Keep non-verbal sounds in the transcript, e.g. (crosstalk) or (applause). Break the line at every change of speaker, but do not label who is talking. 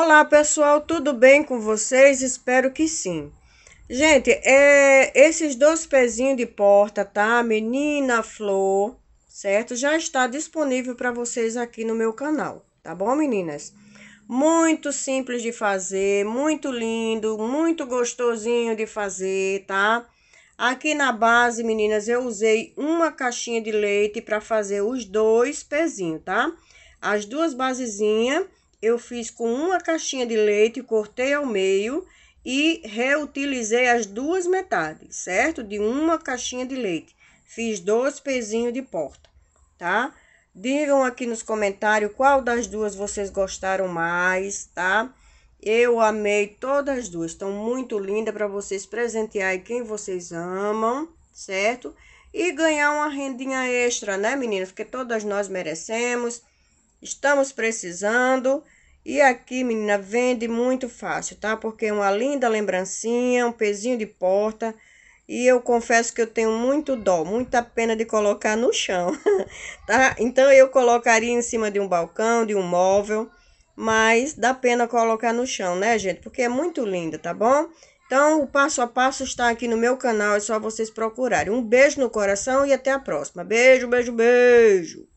Olá pessoal, tudo bem com vocês? Espero que sim. Gente, é, esses dois pezinhos de porta, tá? Menina Flor, certo? Já está disponível para vocês aqui no meu canal, tá bom, meninas? Muito simples de fazer, muito lindo, muito gostosinho de fazer, tá? Aqui na base, meninas, eu usei uma caixinha de leite para fazer os dois pezinhos, tá? As duas basezinhas eu fiz com uma caixinha de leite, cortei ao meio e reutilizei as duas metades, certo? De uma caixinha de leite. Fiz dois pezinhos de porta, tá? Digam aqui nos comentários qual das duas vocês gostaram mais, tá? Eu amei todas as duas, estão muito lindas para vocês presentear quem vocês amam, certo? E ganhar uma rendinha extra, né, meninas? Porque todas nós merecemos. Estamos precisando. E aqui, menina, vende muito fácil, tá? Porque é uma linda lembrancinha, um pezinho de porta. E eu confesso que eu tenho muito dó, muita pena de colocar no chão, (laughs) tá? Então eu colocaria em cima de um balcão, de um móvel, mas dá pena colocar no chão, né, gente? Porque é muito linda, tá bom? Então o passo a passo está aqui no meu canal, é só vocês procurarem. Um beijo no coração e até a próxima. Beijo, beijo, beijo!